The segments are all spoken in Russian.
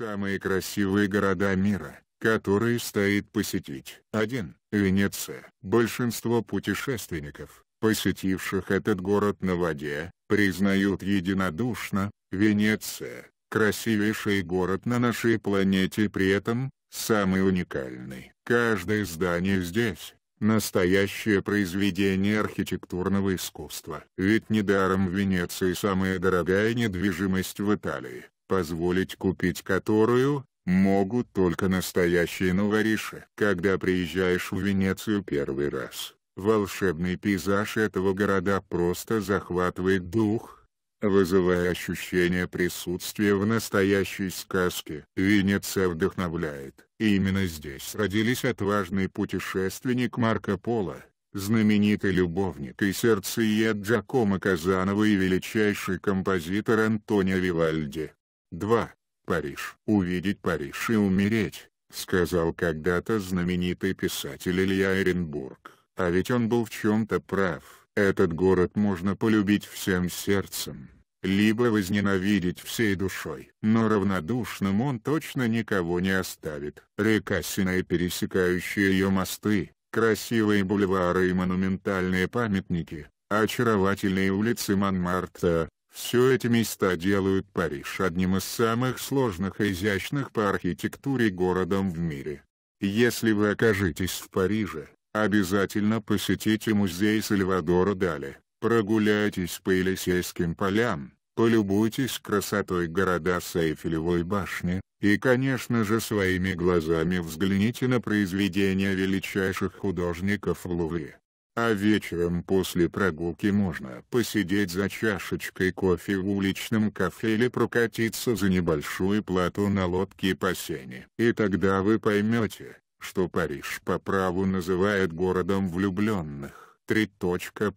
Самые красивые города мира, которые стоит посетить. 1. Венеция. Большинство путешественников, посетивших этот город на воде, признают единодушно, Венеция – красивейший город на нашей планете при этом, самый уникальный. Каждое здание здесь – настоящее произведение архитектурного искусства. Ведь недаром в Венеции самая дорогая недвижимость в Италии позволить купить которую могут только настоящие новориши. Когда приезжаешь в Венецию первый раз, волшебный пейзаж этого города просто захватывает дух, вызывая ощущение присутствия в настоящей сказке. Венеция вдохновляет. И именно здесь родились отважный путешественник Марко Поло, знаменитый любовник и сердцеед Джакомо Казанова и величайший композитор Антонио Вивальди. 2. Париж. Увидеть Париж и умереть, сказал когда-то знаменитый писатель Илья Эренбург. А ведь он был в чем-то прав. Этот город можно полюбить всем сердцем, либо возненавидеть всей душой. Но равнодушным он точно никого не оставит. Река Сина и пересекающие ее мосты, красивые бульвары и монументальные памятники, очаровательные улицы Монмарта, все эти места делают Париж одним из самых сложных и изящных по архитектуре городом в мире. Если вы окажетесь в Париже, обязательно посетите музей Сальвадора Дали, прогуляйтесь по Елисейским полям, полюбуйтесь красотой города с Эйфелевой башни, и конечно же своими глазами взгляните на произведения величайших художников в Лувре. А вечером после прогулки можно посидеть за чашечкой кофе в уличном кафе или прокатиться за небольшую плату на лодке по сене. И тогда вы поймете, что Париж по праву называет городом влюбленных. Три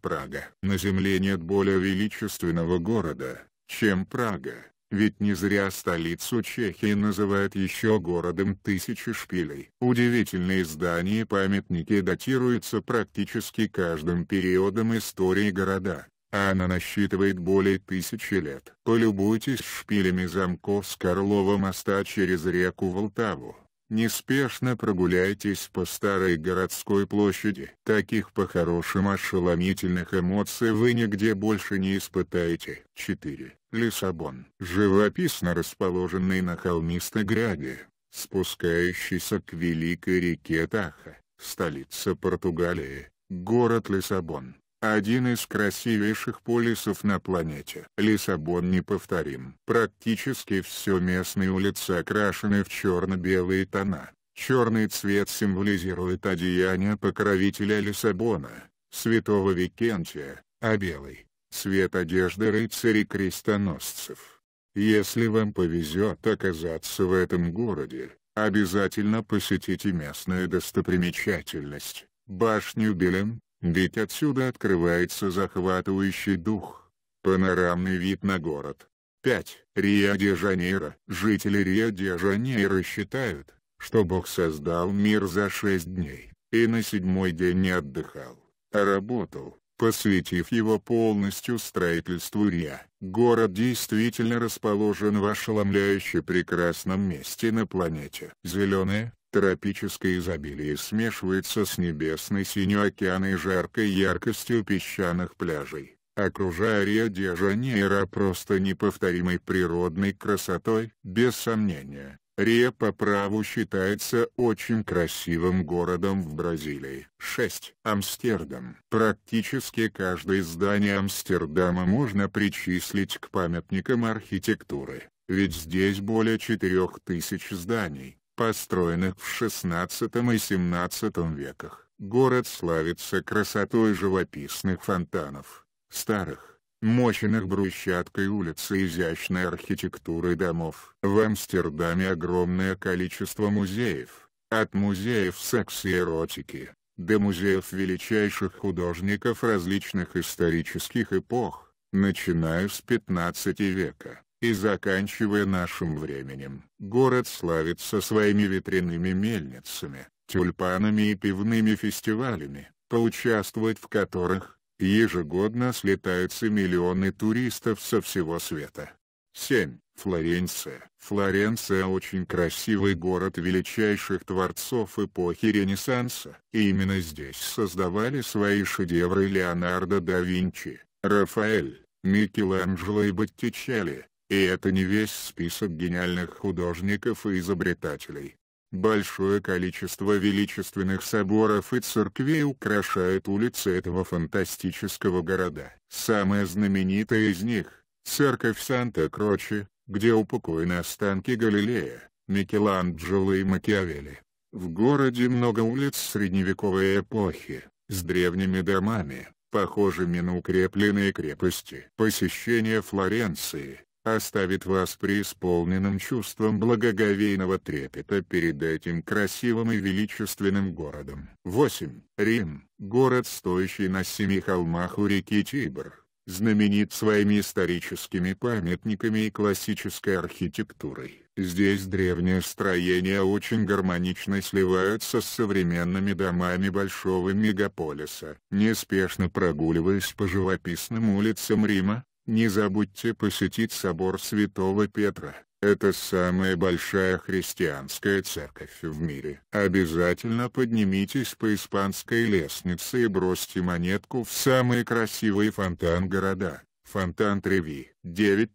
Прага. На земле нет более величественного города, чем Прага. Ведь не зря столицу Чехии называют еще городом тысячи шпилей. Удивительные здания и памятники датируются практически каждым периодом истории города, а она насчитывает более тысячи лет. Полюбуйтесь шпилями замков с Карлова моста через реку Волтаву. Неспешно прогуляйтесь по старой городской площади. Таких по-хорошему ошеломительных эмоций вы нигде больше не испытаете. 4. Лиссабон. Живописно расположенный на холмистой гряде, спускающийся к великой реке Таха, столица Португалии, город Лиссабон один из красивейших полисов на планете. Лиссабон неповторим. Практически все местные улицы окрашены в черно-белые тона. Черный цвет символизирует одеяние покровителя Лиссабона, святого Викентия, а белый — цвет одежды рыцарей-крестоносцев. Если вам повезет оказаться в этом городе, обязательно посетите местную достопримечательность — башню Белем, ведь отсюда открывается захватывающий дух. Панорамный вид на город. 5. Рио-де-Жанейро. Жители Рио-де-Жанейро считают, что Бог создал мир за шесть дней, и на седьмой день не отдыхал, а работал, посвятив его полностью строительству Рио. Город действительно расположен в ошеломляюще прекрасном месте на планете. Зеленое? Тропическое изобилие смешивается с небесной синей океаной жаркой яркостью песчаных пляжей, окружая Рио-де-Жанейро просто неповторимой природной красотой. Без сомнения, Рио по праву считается очень красивым городом в Бразилии. 6. Амстердам. Практически каждое здание Амстердама можно причислить к памятникам архитектуры, ведь здесь более 4000 зданий построенных в XVI и XVII веках. Город славится красотой живописных фонтанов, старых, мощенных брусчаткой улиц и изящной архитектурой домов. В Амстердаме огромное количество музеев, от музеев секса и эротики, до музеев величайших художников различных исторических эпох, начиная с 15 века и заканчивая нашим временем. Город славится своими ветряными мельницами, тюльпанами и пивными фестивалями, поучаствовать в которых ежегодно слетаются миллионы туристов со всего света. 7. Флоренция. Флоренция очень красивый город величайших творцов эпохи Ренессанса. И именно здесь создавали свои шедевры Леонардо да Винчи, Рафаэль, Микеланджело и Боттичелли. И это не весь список гениальных художников и изобретателей. Большое количество величественных соборов и церквей украшает улицы этого фантастического города. Самая знаменитая из них — церковь санта Крочи, где упокоены останки Галилея, Микеланджело и Макиавелли. В городе много улиц средневековой эпохи, с древними домами, похожими на укрепленные крепости. Посещение Флоренции, оставит вас преисполненным чувством благоговейного трепета перед этим красивым и величественным городом. 8. Рим, город, стоящий на семи холмах у реки Тибр, знаменит своими историческими памятниками и классической архитектурой. Здесь древние строения очень гармонично сливаются с современными домами большого мегаполиса. Неспешно прогуливаясь по живописным улицам Рима, не забудьте посетить собор Святого Петра. Это самая большая христианская церковь в мире. Обязательно поднимитесь по испанской лестнице и бросьте монетку в самый красивый фонтан города. Фонтан Треви, 9.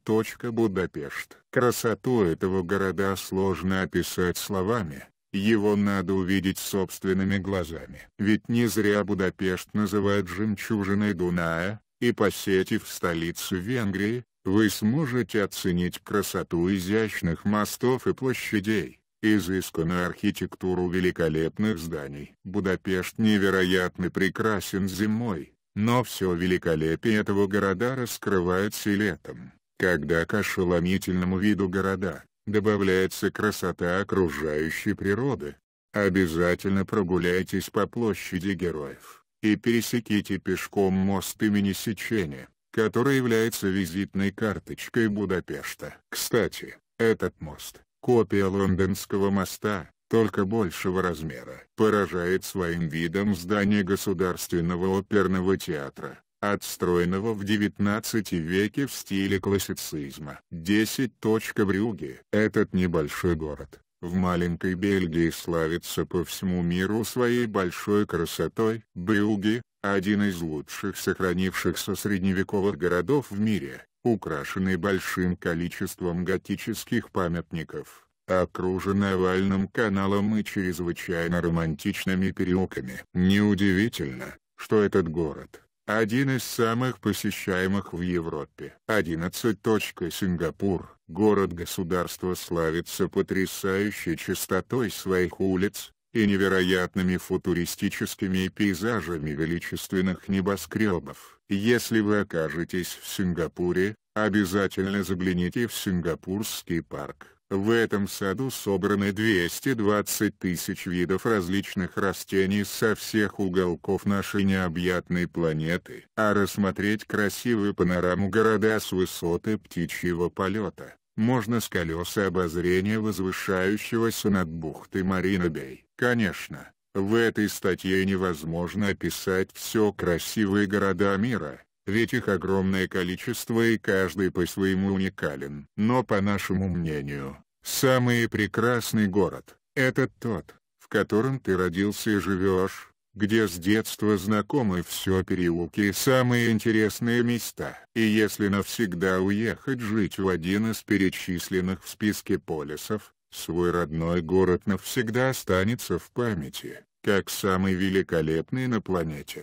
Будапешт. Красоту этого города сложно описать словами. Его надо увидеть собственными глазами. Ведь не зря Будапешт называют «жемчужиной Дуная», и посетив столицу Венгрии, вы сможете оценить красоту изящных мостов и площадей, изысканную архитектуру великолепных зданий. Будапешт невероятно прекрасен зимой, но все великолепие этого города раскрывается и летом, когда к ошеломительному виду города добавляется красота окружающей природы. Обязательно прогуляйтесь по площади героев и пересеките пешком мост имени Сечения, который является визитной карточкой Будапешта. Кстати, этот мост, копия Лондонского моста, только большего размера, поражает своим видом здание Государственного оперного театра, отстроенного в XIX веке в стиле классицизма. 10. Брюги. Этот небольшой город, в маленькой Бельгии славится по всему миру своей большой красотой. Брюги – один из лучших сохранившихся средневековых городов в мире, украшенный большим количеством готических памятников, окружен овальным каналом и чрезвычайно романтичными переулками. Неудивительно, что этот город – один из самых посещаемых в Европе. 11. Сингапур город-государство славится потрясающей чистотой своих улиц и невероятными футуристическими пейзажами величественных небоскребов. Если вы окажетесь в Сингапуре, обязательно загляните в Сингапурский парк. В этом саду собраны 220 тысяч видов различных растений со всех уголков нашей необъятной планеты. А рассмотреть красивую панораму города с высоты птичьего полета можно с колеса обозрения возвышающегося над бухтой Марина-Бей. Конечно, в этой статье невозможно описать все красивые города мира, ведь их огромное количество и каждый по-своему уникален. Но по нашему мнению, самый прекрасный город — это тот, в котором ты родился и живешь, где с детства знакомы все переулки и самые интересные места. И если навсегда уехать жить в один из перечисленных в списке полисов, свой родной город навсегда останется в памяти, как самый великолепный на планете.